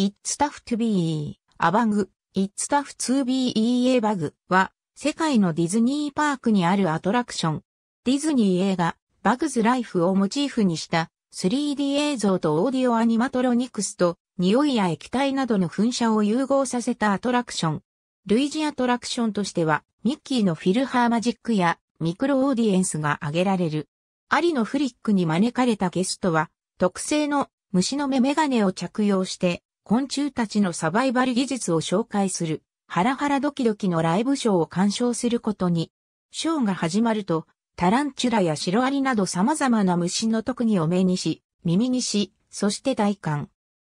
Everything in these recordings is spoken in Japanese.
It's tough to be a bug, It's tough to be a bug は世界のディズニーパークにあるアトラクション。ディズニー映画バグズライフをモチーフにした 3D 映像とオーディオアニマトロニクスと匂いや液体などの噴射を融合させたアトラクション。類似アトラクションとしては、ミッキーのフィルハーマジックやミクロオーディエンスが挙げられる。ありのフリックに招かれたゲストは、特製の虫の目メガネを着用して、昆虫たちのサバイバル技術を紹介する、ハラハラドキドキのライブショーを鑑賞することに、ショーが始まると、タランチュラやシロアリなど様々な虫の特技を目にし、耳にし、そして大観。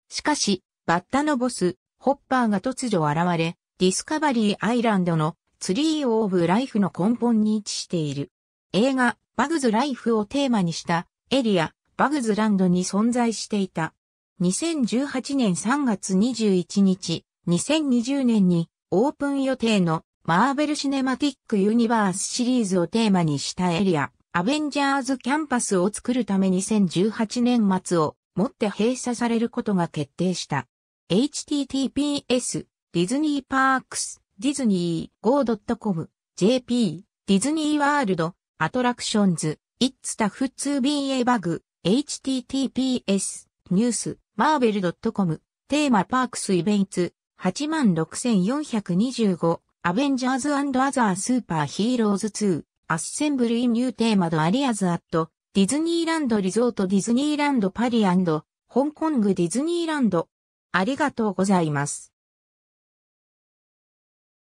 しかし、バッタのボス、ホッパーが突如現れ、ディスカバリーアイランドのツリーオーブライフの根本に位置している。映画、バグズライフをテーマにしたエリア、バグズランドに存在していた2018年3月21日、2020年にオープン予定のマーベル・シネマティック・ユニバースシリーズをテーマにしたエリア、アベンジャーズ・キャンパスを作るため2018年末をもって閉鎖されることが決定した。https ディズニーパークスディズニー go.com jp ディズニーワールドアトラクションズ It's the to BA バグ https ニュース、マーベル .com、テーマパークスイベンツ、86425、アベンジャーズアザースーパーヒーローズ2、アッセンブルイニューテーマドアリアズアット、ディズニーランドリゾートディズニーランドパリ香港グディズニーランド。ありがとうございます。